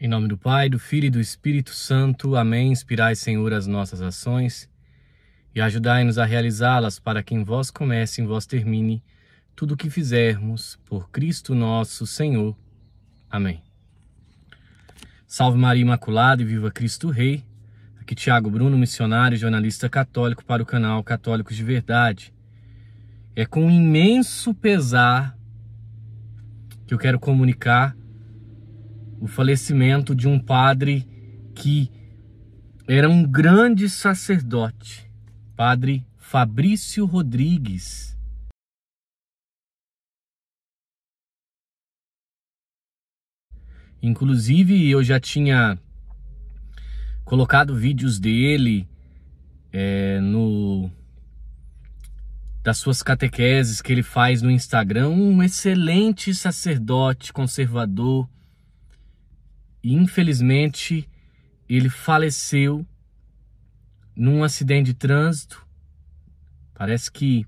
Em nome do Pai, do Filho e do Espírito Santo. Amém. Inspirai, Senhor, as nossas ações e ajudai-nos a realizá-las para que em vós comece, e em vós termine tudo o que fizermos por Cristo nosso Senhor. Amém. Salve Maria Imaculada e viva Cristo Rei. Aqui Tiago Bruno, missionário e jornalista católico para o canal Católicos de Verdade. É com imenso pesar que eu quero comunicar o falecimento de um padre que era um grande sacerdote, padre Fabrício Rodrigues. Inclusive, eu já tinha colocado vídeos dele é, no das suas catequeses que ele faz no Instagram, um excelente sacerdote conservador e infelizmente ele faleceu num acidente de trânsito. Parece que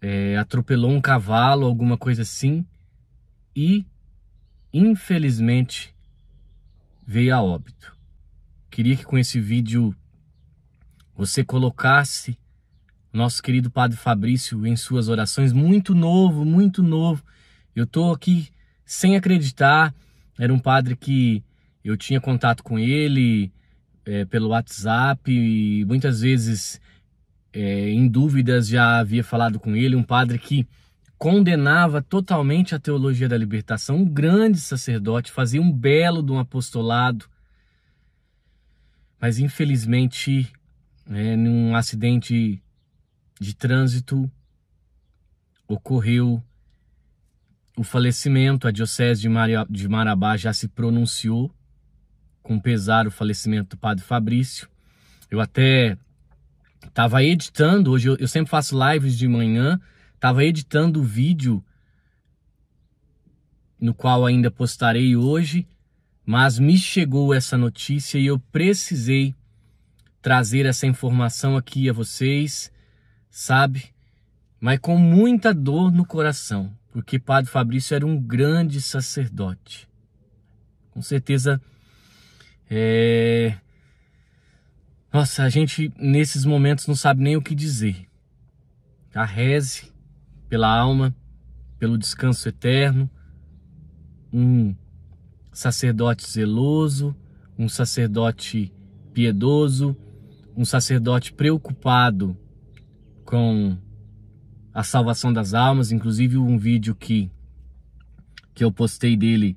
é, atropelou um cavalo, alguma coisa assim. E infelizmente veio a óbito. Queria que com esse vídeo você colocasse nosso querido Padre Fabrício em suas orações, muito novo, muito novo. Eu tô aqui sem acreditar, era um padre que eu tinha contato com ele é, pelo WhatsApp e muitas vezes, é, em dúvidas, já havia falado com ele. Um padre que condenava totalmente a teologia da libertação, um grande sacerdote, fazia um belo de um apostolado. Mas infelizmente, é, num acidente de trânsito, ocorreu o falecimento, a Diocese de, de Marabá já se pronunciou com pesar o falecimento do Padre Fabrício. Eu até estava editando, hoje eu, eu, sempre faço lives de manhã, estava editando o vídeo no qual ainda postarei hoje, mas me chegou essa notícia e eu precisei trazer essa informação aqui a vocês, sabe? Mas com muita dor no coração, porque Padre Fabrício era um grande sacerdote. Com certeza, é... nossa, a gente nesses momentos não sabe nem o que dizer. A reze pela alma, pelo descanso eterno, um sacerdote zeloso, um sacerdote piedoso, um sacerdote preocupado com a salvação das almas, inclusive um vídeo que que eu postei dele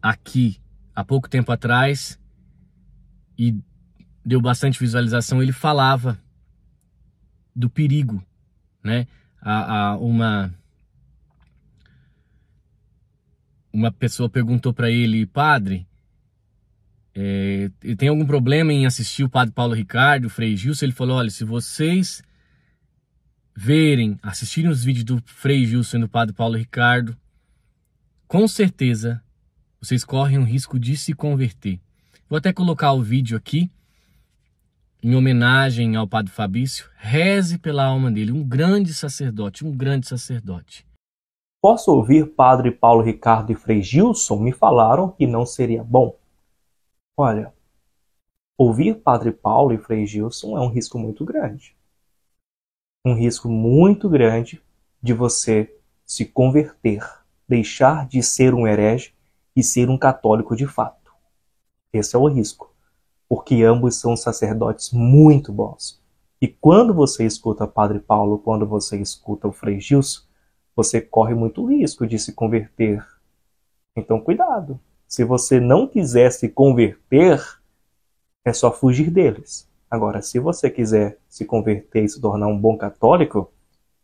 aqui há pouco tempo atrás e deu bastante visualização, ele falava do perigo, né? A, a uma uma pessoa perguntou para ele, padre, é, tem algum problema em assistir o padre Paulo Ricardo, o Frei Gilson? Ele falou, olha, se vocês verem, assistirem os vídeos do Frei Gilson e do Padre Paulo Ricardo, com certeza vocês correm o risco de se converter. Vou até colocar o vídeo aqui em homenagem ao Padre Fabício. Reze pela alma dele, um grande sacerdote, um grande sacerdote. Posso ouvir Padre Paulo Ricardo e Frei Gilson me falaram que não seria bom. Olha, ouvir Padre Paulo e Frei Gilson é um risco muito grande um risco muito grande de você se converter, deixar de ser um herege e ser um católico de fato. Esse é o risco, porque ambos são sacerdotes muito bons. E quando você escuta Padre Paulo, quando você escuta o Frei Gilson, você corre muito risco de se converter. Então, cuidado. Se você não quiser se converter, é só fugir deles. Agora, se você quiser se converter e se tornar um bom católico,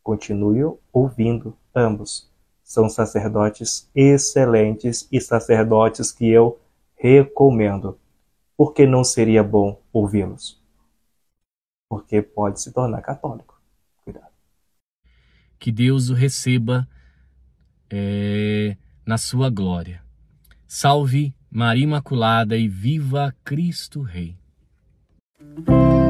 continue ouvindo ambos. São sacerdotes excelentes e sacerdotes que eu recomendo. Por que não seria bom ouvi-los? Porque pode se tornar católico. Cuidado. Que Deus o receba é, na sua glória. Salve Maria Imaculada e viva Cristo Rei. Thank you.